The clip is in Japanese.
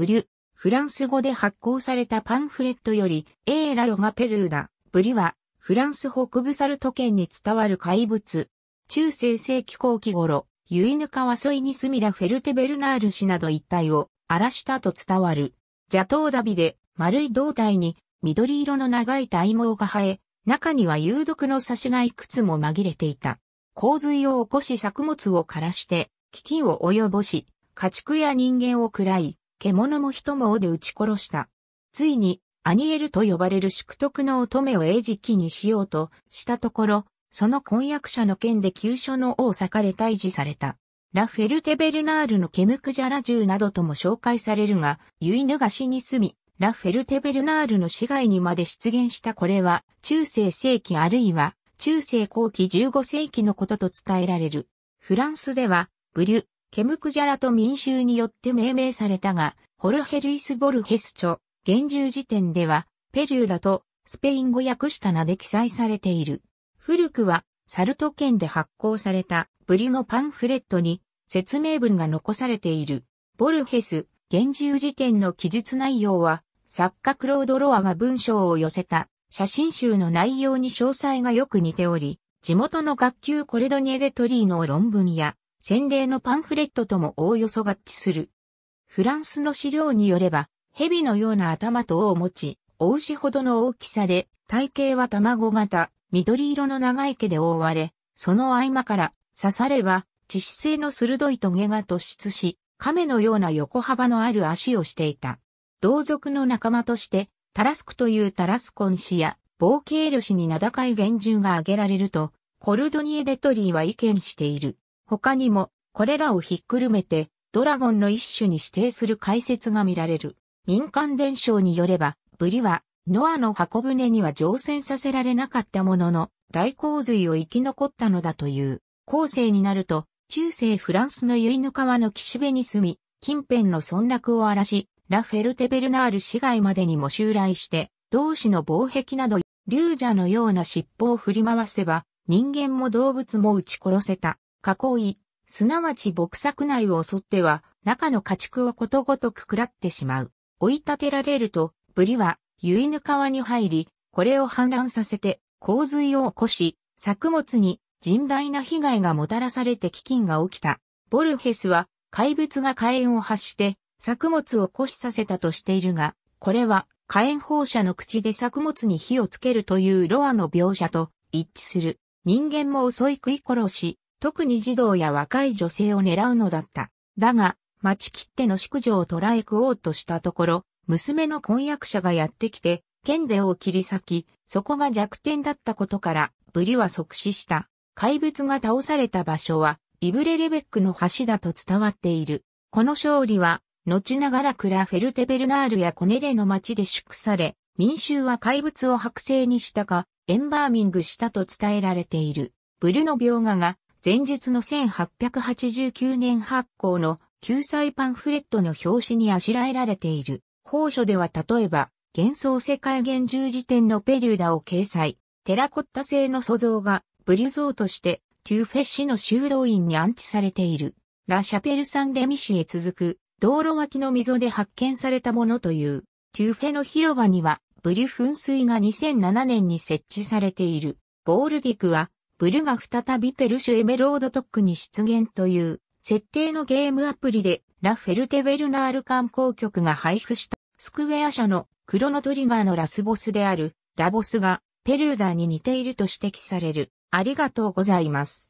ブリュ、フランス語で発行されたパンフレットより、エーラロがペルーだ、ブリュは、フランス北部サルト県に伝わる怪物。中世世紀後期頃、ユイヌワ沿いにスミラ・フェルテベルナール氏など一帯を荒らしたと伝わる。邪刀ダビで丸い胴体に緑色の長い体毛が生え、中には有毒の差しがいくつも紛れていた。洪水を起こし作物を枯らして、危機を及ぼし、家畜や人間を喰らい、獣も人も尾で撃ち殺した。ついに、アニエルと呼ばれる宿徳の乙女を餌食にしようとしたところ、その婚約者の件で急所の王を裂かれ退治された。ラフェルテベルナールのケムクジャラ銃などとも紹介されるが、ユイヌガシに住み、ラフェルテベルナールの死骸にまで出現したこれは、中世世紀あるいは、中世後期15世紀のことと伝えられる。フランスでは、ブリュ、ケムクジャラと民衆によって命名されたが、ホルヘルイス・ボルヘス著、現住時点では、ペルーだと、スペイン語訳した名で記載されている。古くは、サルト県で発行された、ブリのパンフレットに、説明文が残されている。ボルヘス、現住時点の記述内容は、作家クロード・ロアが文章を寄せた、写真集の内容に詳細がよく似ており、地元の学級コレドニエ・デ・トリーの論文や、洗礼のパンフレットともおおよそ合致する。フランスの資料によれば、蛇のような頭と尾を持ち、お牛ほどの大きさで、体型は卵型、緑色の長い毛で覆われ、その合間から刺されば、致死性の鋭い棘が突出し、亀のような横幅のある足をしていた。同族の仲間として、タラスクというタラスコン氏や、ボーケール氏に名高い厳重が挙げられると、コルドニエ・デトリーは意見している。他にも、これらをひっくるめて、ドラゴンの一種に指定する解説が見られる。民間伝承によれば、ブリは、ノアの箱舟には乗船させられなかったものの、大洪水を生き残ったのだという。後世になると、中世フランスのユイヌ川の岸辺に住み、近辺の村落を荒らし、ラフェルテベルナール市街までにも襲来して、同種の防壁など、竜蛇のような尻尾を振り回せば、人間も動物も撃ち殺せた。囲い、すなわち牧作内を襲っては、中の家畜をことごとく食らってしまう。追い立てられると、ブリは、ゆいぬ川に入り、これを氾濫させて、洪水を起こし、作物に甚大な被害がもたらされて飢饉が起きた。ボルヘスは、怪物が火炎を発して、作物を起こしさせたとしているが、これは火炎放射の口で作物に火をつけるというロアの描写と一致する。人間も襲い食い殺し、特に児童や若い女性を狙うのだった。だが、待ちきっての淑女を捉え食おうとしたところ、娘の婚約者がやってきて、剣でを切り裂き、そこが弱点だったことから、ブリは即死した。怪物が倒された場所は、イブレレベックの橋だと伝わっている。この勝利は、後ながらクラフェルテベルナールやコネレの町で祝され、民衆は怪物を剥製にしたか、エンバーミングしたと伝えられている。ブルの描画が前述の1889年発行の救済パンフレットの表紙にあしらえられている。報書では例えば、幻想世界現十時点のペリューダを掲載。テラコッタ製の塑像が、ブリュゾーとして、トゥーフェッシの修道院に安置されている。ラ・シャペル・サン・レミシへ続く、道路脇の溝で発見されたものという、トゥーフェの広場には、ブリュ噴水が2007年に設置されている。ボールディクは、ブルが再びペルシュエメロードトックに出現という設定のゲームアプリでラフェルテベルナール観光局が配布したスクウェア社のクロノトリガーのラスボスであるラボスがペルーダーに似ていると指摘される。ありがとうございます。